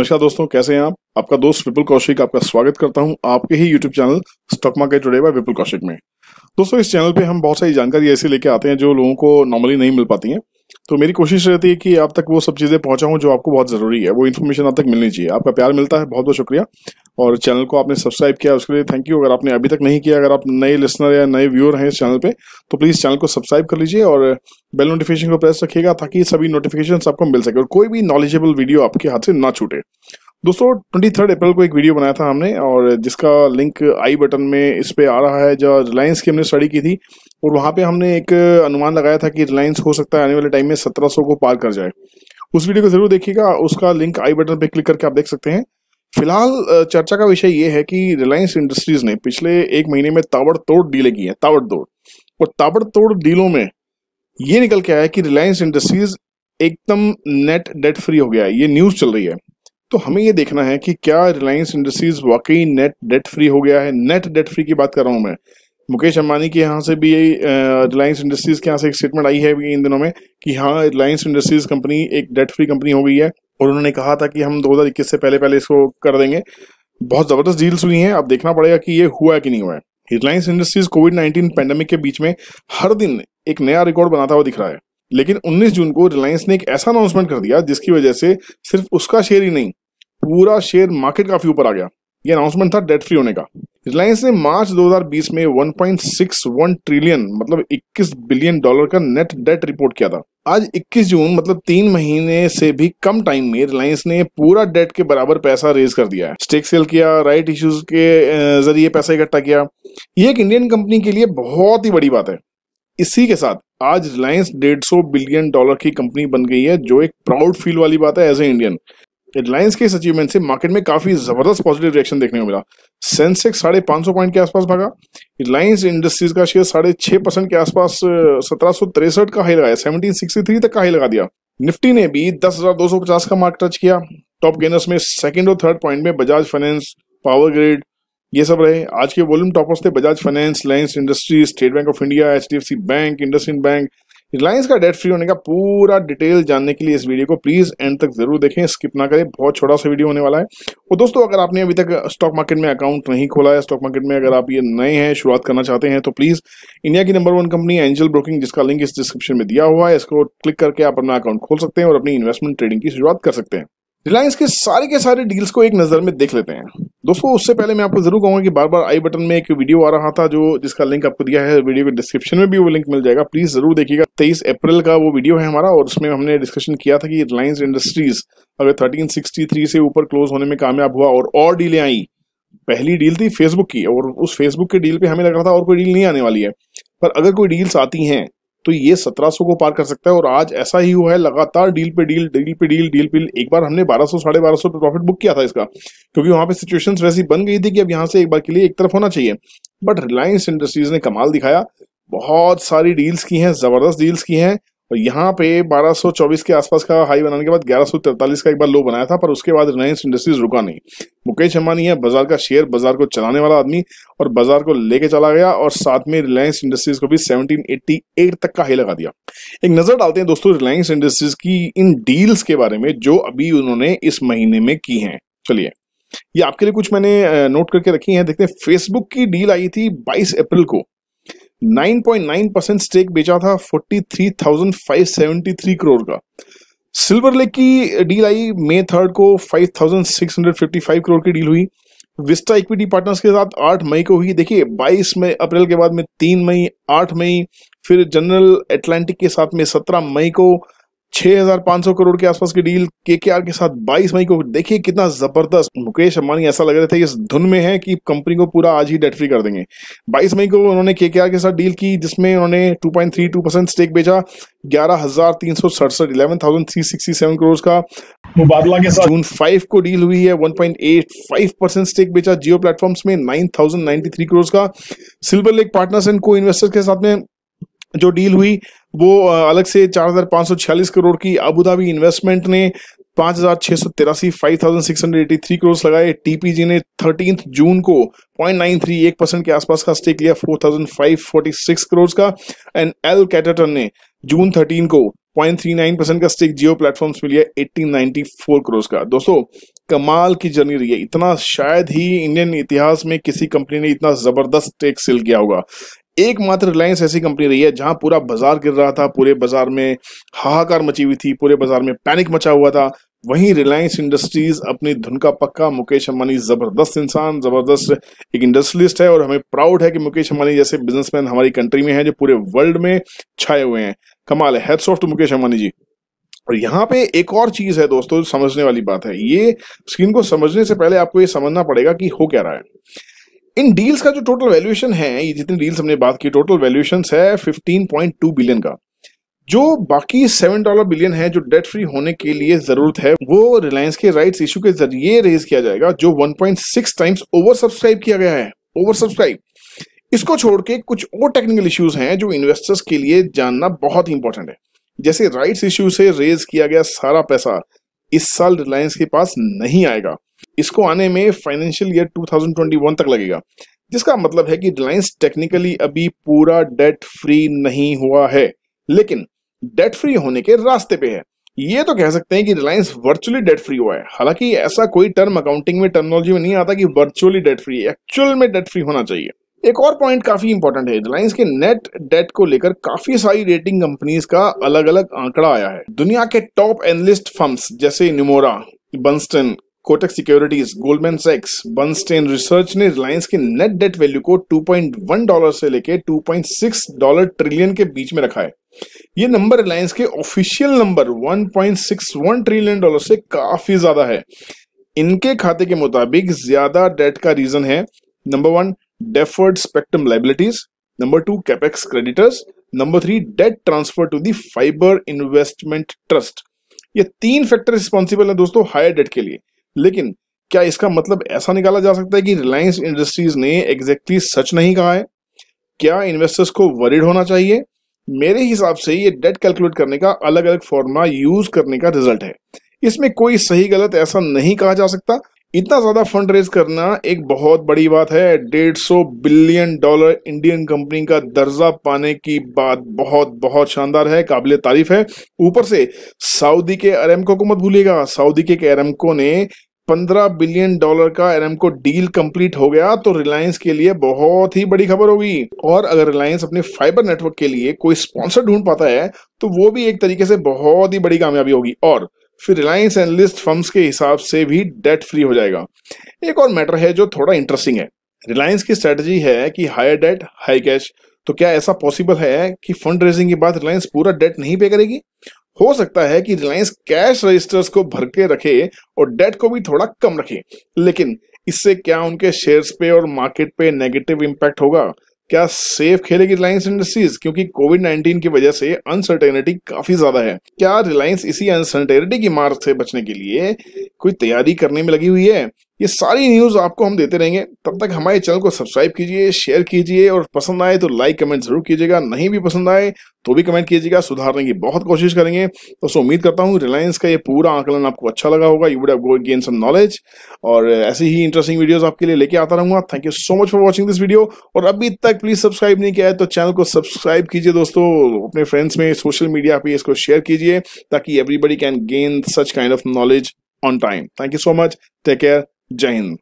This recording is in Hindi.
नमस्कार दोस्तों कैसे हैं आप आपका दोस्त विपुल कौशिक आपका स्वागत करता हूं आपके ही YouTube channel stock market today by Vipul Kaushik में दोस्तों इस चैनल पे हम बहुत सारी जानकारी ऐसी लेके आते हैं जो लोगों को नॉर्मली नहीं मिल पाती है तो मेरी कोशिश रहती है कि आप तक वो सब चीज़ें पहुंचाऊं जो आपको बहुत ज़रूरी है वो इन्फॉर्मेशन आप तक मिलनी चाहिए आपका प्यार मिलता है बहुत बहुत शुक्रिया और चैनल को आपने सब्सक्राइब किया उसके लिए थैंक यू अगर आपने अभी तक नहीं किया अगर आप नए लिसनर या नए व्यूअर हैं इस चैनल पे तो प्लीज़ चैनल को सब्सक्राइब कर लीजिए और बेल नोटिफिकेशन को प्रेस रखिएगा ताकि सभी नोटिफिकेशन आपको मिल सके और कोई भी नॉलेजेबल वीडियो आपके हाथ से ना छूटे दोस्तों ट्वेंटी थर्ड अप्रैल को एक वीडियो बनाया था हमने और जिसका लिंक आई बटन में इस पे आ रहा है जो रिलायंस की हमने स्टडी की थी और वहाँ पे हमने एक अनुमान लगाया था कि रिलायंस हो सकता है आने वाले टाइम में 1700 को पार कर जाए उस वीडियो को जरूर देखिएगा उसका लिंक आई बटन पे क्लिक करके आप देख सकते हैं फिलहाल चर्चा का विषय ये है कि रिलायंस इंडस्ट्रीज ने पिछले एक महीने में ताबड़तोड़ डीलें की हैं ताबड़तोड़ और ताबड़तोड़ डीलों में ये निकल के आया कि रिलायंस इंडस्ट्रीज एकदम नेट डेट फ्री हो गया है ये न्यूज चल रही है तो हमें ये देखना है कि क्या रिलायंस इंडस्ट्रीज वाकई नेट डेट फ्री हो गया है नेट डेट फ्री की बात कर रहा हूं मैं मुकेश अंबानी के यहाँ से भी रिलायंस इंडस्ट्रीज के यहाँ से एक स्टेटमेंट आई है इन दिनों में कि हाँ रिलायंस इंडस्ट्रीज कंपनी एक डेट फ्री कंपनी हो गई है और उन्होंने कहा था कि हम दो से पहले पहले इसको कर देंगे बहुत ज़बरदस्त डील्स हुई हैं अब देखना पड़ेगा कि ये हुआ है कि नहीं हुआ है Reliance Industries COVID nineteen pandemic के बीच में हर दिन एक नया रिकॉर्ड बनाता हुआ दिख रहा है लेकिन 19 जून को रिलायंस ने एक ऐसा अनाउंसमेंट कर दिया जिसकी वजह से सिर्फ उसका शेयर ही नहीं पूरा शेयर मार्केट काफी ऊपर आ गया ये अनाउंसमेंट था डेट फ्री होने का रिलायंस ने मार्च 2020 में 1.61 ट्रिलियन मतलब 21 बिलियन डॉलर का नेट डेट रिपोर्ट किया था आज 21 जून मतलब तीन महीने से भी कम टाइम में रिलायंस ने पूरा डेट के बराबर पैसा रेज कर दिया है स्टेक सेल किया राइट इश्यूज के जरिए पैसा इकट्ठा किया ये एक इंडियन कंपनी के लिए बहुत ही बड़ी बात है इसी के साथ आज रिलायंस डेढ़ सौ बिलियन डॉलर की कंपनी बन गई है जो एक प्राउड फील वाली बात है एज ए इंडियन रिलायंस के इस अचीवमेंट से मार्केट में काफी जबरदस्त पॉजिटिव रिएक्शन देखने को मिला सेंसेक्स साढ़े पांच सौ पॉइंट के आसपास भागा रिलायंस इंडस्ट्रीज का शेयर साढ़े छह परसेंट के आसपास सत्रह सौ तिरसठ का हाई लगाया सेवनटीन सिक्सटी थ्री तक का हाई लगा दिया निफ्टी ने भी दस हजार दो सौ पचास का मार्क टच किया टॉप गेनर्स में सेकेंड और थर्ड पॉइंट में बजाज फाइनेंस पावर ग्रिड ये सब रहे आज के वॉल्यूम टॉपर्स थे Bajaj finance Reliance Industries State Bank of India H bank Indus bank Reliance का डेट फ्री होने का पूरा डिटेल जानने के लिए इस वीडियो को प्लीज एंड तक जरूर देखें स्किप ना करें बहुत छोटा सा वीडियो होने वाला है और दोस्तों अगर आपने अभी तक स्टॉक मार्केट में अकाउंट नहीं खोला है स्टॉक मार्केट में अगर आप ये नए हैं शुरुआत करना चाहते हैं तो प्लीज इंडिया की number one company Angel Broking जिसका लिंक इस डिस्क्रिप्शन में दिया हुआ है इसको क्लिक करके आप अपना अकाउंट खोल सकते हैं और अपनी इन्वेस्टमेंट ट्रेडिंग की शुरुआत कर सकते हैं रिलायंस के सारे के सारे डील्स को एक नजर में देख लेते हैं दोस्तों उससे पहले मैं आपको जरूर कहूंगा कि बार बार आई बटन में एक वीडियो आ रहा था जो जिसका लिंक आपको दिया है वीडियो के डिस्क्रिप्शन में भी वो लिंक मिल जाएगा प्लीज जरूर देखिएगा तेईस अप्रैल का वो वीडियो है हमारा और उसमें हमने डिस्कशन किया था कि रिलायंस इंडस्ट्रीज अगर थर्टीन से ऊपर क्लोज होने में कामयाब हुआ और और डीलें आई पहली डील थी फेसबुक की और उस फेसबुक के डील पे हमें लग रहा था और कोई डील नहीं आने वाली है पर अगर कोई डील्स आती हैं तो ये 1700 को पार कर सकता है और आज ऐसा ही हुआ है लगातार डील पे डील डील पे डील डील पे डील एक बार हमने 1200 साढ़े बारह पे प्रॉफिट बुक किया था इसका क्योंकि वहां पे सिचुएशन वैसी बन गई थी कि अब यहाँ से एक बार के लिए एक तरफ होना चाहिए बट रिलायंस इंडस्ट्रीज ने कमाल दिखाया बहुत सारी डील्स की हैं जबरदस्त डील्स की हैं तो यहाँ पे 1224 के आसपास का हाई बनाने के बाद 1143 का एक बार लो बनाया था पर उसके बाद रिलायंस इंडस्ट्रीज रुका नहीं मुकेश अंबानी है बाजार का शेयर बाजार को चलाने वाला आदमी और बाजार को लेके चला गया और साथ में रिलायंस इंडस्ट्रीज को भी 1788 तक का हाई लगा दिया एक नजर डालते हैं दोस्तों रिलायंस इंडस्ट्रीज की इन डील्स के बारे में जो अभी उन्होंने इस महीने में की है चलिए ये आपके लिए कुछ मैंने नोट करके रखी है देखते हैं फेसबुक की डील आई थी बाईस अप्रैल को 9.9 परसेंट स्टेक बेचा था 43,573 करोड़ का सिल्वर लेक की डील आई मे थर्ड को 5,655 करोड़ की डील हुई विस्टा इक्विटी पार्टनर्स के साथ 8 मई को हुई देखिए 22 मई अप्रैल के बाद में 3 मई 8 मई फिर जनरल एटलांटिक के साथ में 17 मई को 6,500 करोड़ के आसपास की डील केकेआर के साथ 22 मई को देखिए कितना जबरदस्त मुकेश अंबानी ऐसा लग रहे थे इस धुन में है कि कंपनी को पूरा आज ही डेट फ्री कर देंगे 22 मई को उन्होंने केकेआर के साथ डील की जिसमें उन्होंने 2.32 परसेंट स्टेक बेचा ग्यारह हजार तीन सौ सड़सठ eleven thousand three sixty seven crore का मुबादला के साथ जून फाइव को डील हुई है one point eight five percent stake बेचा जियो प्लेटफॉर्म्स में nine thousand ninety three crore का Silver Lake Partners and co-investors के साथ में जो डील हुई वो अलग से चार करोड़ की अबुधाबी इन्वेस्टमेंट ने पांच हजार छह सौ तिरासी five thousand six hundred eighty three crore लगाए टीपीजी ने थर्टीन जून को पॉइंट नाइन थ्री एक परसेंट के आसपास का स्टेक लिया four thousand five forty six crore का एंड एल कैटेटन ने जून थर्टीन को पॉइंट थ्री नाइन परसेंट का स्टेक जियो प्लेटफॉर्म्स में लिया एट्टीन नाइनटी फोर करोड़ का दोस्तों कमाल की जर्नी रही है इतना शायद ही इंडियन इतिहास में किसी कंपनी ने इतना जबरदस्त स्टेक सेल किया होगा एकमात्र रिलायंस ऐसी कंपनी रही है जहां पूरा बाजार गिर रहा था पूरे बाजार में हाहाकार मची हुई थी पूरे बाजार में पैनिक मचा हुआ था वहीं रिलायंस इंडस्ट्रीज अपनी धुन का पक्का मुकेश अंबानी जबरदस्त इंसान जबरदस्त एक इंडस्ट्रियलिस्ट है और हमें प्राउड है कि मुकेश अंबानी जैसे बिजनेसमैन हमारी कंट्री में हैं जो पूरे वर्ल्ड में छाए हुए हैं कमाल है hats off to Mukesh Ambani ji और यहाँ पे एक और चीज है दोस्तों समझने वाली बात है ये स्क्रीन को समझने से पहले आपको ये समझना पड़ेगा कि हो क्या रहा है इन डील्स का जो टोटल वैल्यूएशन है ये जितनी डील्स हमने बात की टोटल वैल्यूएशन है 15.2 बिलियन का जो बाकी सेवन डॉलर बिलियन है जो डेट फ्री होने के लिए जरूरत है वो रिलायंस के राइट्स इश्यू के जरिए रेज किया जाएगा जो 1.6 टाइम्स ओवर सब्सक्राइब किया गया है ओवर सब्सक्राइब इसको छोड़ के कुछ और टेक्निकल इश्यूज हैं जो इन्वेस्टर्स के लिए जानना बहुत ही इंपॉर्टेंट है जैसे राइट्स इश्यू से रेज किया गया सारा पैसा इस साल रिलायंस के पास नहीं आएगा इसको आने में फाइनेंशियल ईयर 2021 तक लगेगा जिसका मतलब है कि रिलायंस टेक्निकली अभी पूरा डेट फ्री नहीं हुआ है लेकिन डेट फ्री होने के रास्ते पे है ये तो कह सकते हैं कि रिलायंस वर्चुअली डेट फ्री हुआ है हालांकि ऐसा कोई टर्म अकाउंटिंग में टर्मोलॉजी में नहीं आता कि वर्चुअली डेट फ्री एक्चुअल में डेट फ्री होना चाहिए एक और पॉइंट काफी इंपॉर्टेंट है रिलायंस के नेट डेट को लेकर काफी सारी रेटिंग कंपनीज का अलग अलग आंकड़ा आया है दुनिया के टॉप एनलिस्ट फर्म्स जैसे Nomura Bernstein Kotak securities Goldman सेक्स बनस्टेन रिसर्च ने रिलायंस के नेट डेट वैल्यू को 2.1 डॉलर से लेके 2.6 डॉलर ट्रिलियन के बीच में रखा है ये नंबर रिलायंस के ऑफिशियल नंबर 1.61 ट्रिलियन डॉलर से काफी ज्यादा है इनके खाते के मुताबिक ज्यादा डेट का रीजन है number one deferred spectrum liabilities number two capex creditors number three debt transfer to the fibre investment trust ये तीन फैक्टर रिस्पॉन्सिबल है दोस्तों हायर डेट के लिए लेकिन क्या इसका मतलब ऐसा निकाला जा सकता है कि रिलायंस इंडस्ट्रीज ने एग्जैक्टली exactly सच नहीं कहा है क्या इन्वेस्टर्स को वरिड होना चाहिए मेरे हिसाब से ये डेट कैलकुलेट करने का अलग अलग फॉर्मुला यूज करने का रिजल्ट है इसमें कोई सही गलत ऐसा नहीं कहा जा सकता इतना ज़्यादा फंड रेज करना एक बहुत बड़ी बात है डेढ़ सौ बिलियन डॉलर इंडियन कंपनी का दर्जा पाने की बात बहुत बहुत शानदार है काबिल तारीफ है ऊपर से सऊदी के एरमको को मत भूलिएगा सऊदी के एरमको ने 15 बिलियन डॉलर का एरमको डील कंप्लीट हो गया तो रिलायंस के लिए बहुत ही बड़ी खबर होगी और अगर रिलायंस अपने फाइबर नेटवर्क के लिए कोई स्पॉन्सर ढूंढ पाता है तो वो भी एक तरीके से बहुत ही बड़ी कामयाबी होगी और फिर रिलायंस लिस्ट फर्म्स के हिसाब से भी डेट फ्री हो जाएगा एक और मैटर है जो थोड़ा इंटरेस्टिंग है रिलायंस की स्ट्रेटजी है कि हायर डेट हाई कैश तो क्या ऐसा पॉसिबल है कि फंड रेजिंग के बाद रिलायंस पूरा डेट नहीं पे करेगी हो सकता है कि रिलायंस कैश रजिस्टर्स को भर के रखे और डेट को भी थोड़ा कम रखे लेकिन इससे क्या उनके शेयर्स पे और मार्केट पे नेगेटिव इम्पैक्ट होगा क्या सेफ खेलेगी रिलायंस इंडस्ट्रीज क्योंकि कोविड 19 की वजह से अनसर्टेनिटी काफी ज्यादा है क्या रिलायंस इसी अनसर्टेनिटी की मार से बचने के लिए कोई तैयारी करने में लगी हुई है ये सारी न्यूज आपको हम देते रहेंगे तब तक हमारे चैनल को सब्सक्राइब कीजिए शेयर कीजिए और पसंद आए तो लाइक कमेंट जरूर कीजिएगा नहीं भी पसंद आए तो भी कमेंट कीजिएगा सुधारने की बहुत कोशिश करेंगे तो सो उम्मीद करता हूँ रिलायंस का ये पूरा आंकलन आपको अच्छा लगा होगा you would go gain some knowledge और ऐसी ही इंटरेस्टिंग वीडियो आपके लिए लेके आता रहूंगा thank you so much for watching this video और अभी तक प्लीज सब्सक्राइब नहीं किया है तो चैनल को सब्सक्राइब कीजिए दोस्तों अपने फ्रेंड्स में सोशल मीडिया पर इसको शेयर कीजिए ताकि everybody can gain such kind of knowledge on time thank you so much take care Jain